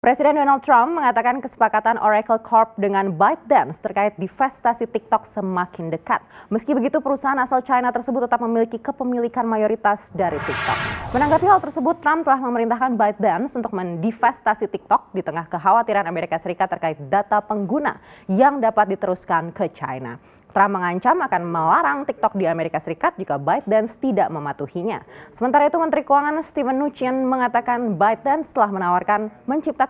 Presiden Donald Trump mengatakan kesepakatan Oracle Corp dengan ByteDance terkait divestasi TikTok semakin dekat. Meski begitu, perusahaan asal China tersebut tetap memiliki kepemilikan mayoritas dari TikTok. Menanggapi hal tersebut, Trump telah memerintahkan ByteDance untuk mendivestasi TikTok di tengah kekhawatiran Amerika Serikat terkait data pengguna yang dapat diteruskan ke China. Trump mengancam akan melarang TikTok di Amerika Serikat jika ByteDance tidak mematuhinya. Sementara itu Menteri Keuangan Steven Mnuchin mengatakan ByteDance telah menawarkan menciptakan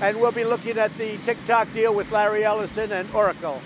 and we'll be looking at the TikTok deal with Larry Ellison and Oracle.